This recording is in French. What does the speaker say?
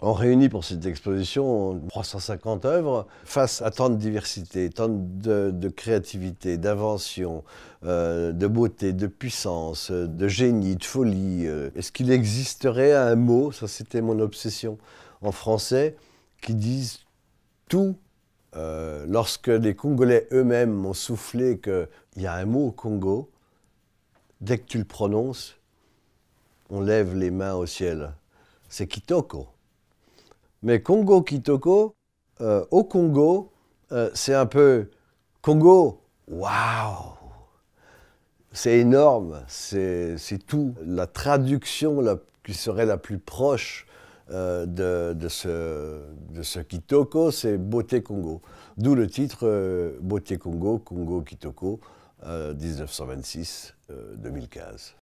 On réunit pour cette exposition 350 œuvres face à tant de diversité, tant de, créativité, d'invention, euh, de beauté, de puissance, de génie, de folie. Euh. Est-ce qu'il existerait un mot, ça c'était mon obsession en français, qui dise tout euh, Lorsque les Congolais eux-mêmes m'ont soufflé qu'il y a un mot au Congo, dès que tu le prononces, on lève les mains au ciel. C'est Kitoko. Mais Congo Kitoko, euh, au Congo, euh, c'est un peu Congo, waouh C'est énorme, c'est tout. La traduction qui serait la plus proche euh, de, ce, de ce Kitoko, c'est Beauté Congo. D'où le titre Beauté Congo, Congo Kitoko, 1926-2015.